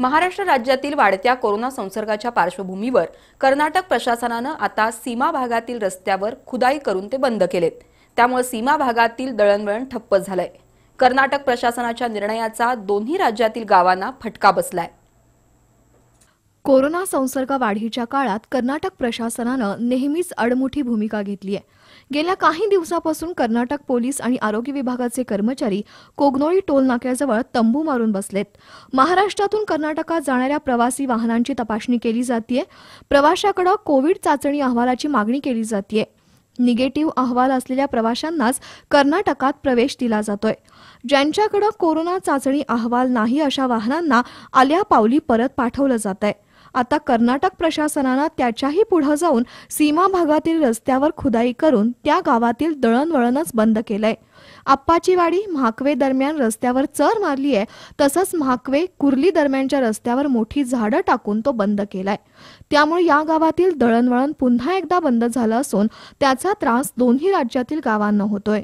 महाराष्ट्र राज्यातील वाढत्या कोरोना संसर्गाच्या पार्श्वभूमीवर कर्नाटक प्रशासनानं आता सीमा भागातील रस्त्यावर खुदाई करून ते बंद केलेत त्यामुळे सीमा भागातील दळणवळण ठप्प झालंय कर्नाटक प्रशासनाच्या निर्णयाचा दोन्ही राज्यातील गावांना फटका बसलाय कोरोना संसर्ग वाढीच्या काळात कर्नाटक प्रशासनानं नेहमीच अडमुठी भूमिका घेतली आहे गेल्या काही दिवसापासून कर्नाटक पोलीस आणि आरोग्य विभागाचे कर्मचारी कोगनोळी टोल नाक्याजवळ तंबू मारून बसलेत महाराष्ट्रातून कर्नाटकात जाणाऱ्या प्रवासी वाहनांची तपासणी केली जाते प्रवाशाकडे कोविड चाचणी अहवालाची मागणी केली जाते निगेटिव्ह अहवाल असलेल्या प्रवाशांनाच कर्नाटकात प्रवेश दिला जातोय ज्यांच्याकडे कोरोना चाचणी अहवाल नाही अशा वाहनांना आल्या पावली परत पाठवलं जात आहे आता कर्नाटक प्रशासनानं त्याच्याही पुढे जाऊन सीमा भागातील रस्त्यावर खुदाई करून त्या गावातील दळणवळणच बंद केलंय आप्पाचीवाडी महाकवे दरम्यान रस्त्यावर चर मारली आहे तसंच महाकवे कुर्ली दरम्यानच्या रस्त्यावर मोठी झाडं टाकून तो बंद केलाय त्यामुळे या गावातील दळणवळण पुन्हा एकदा बंद झालं असून त्याचा त्रास दोन्ही राज्यातील गावांना होतोय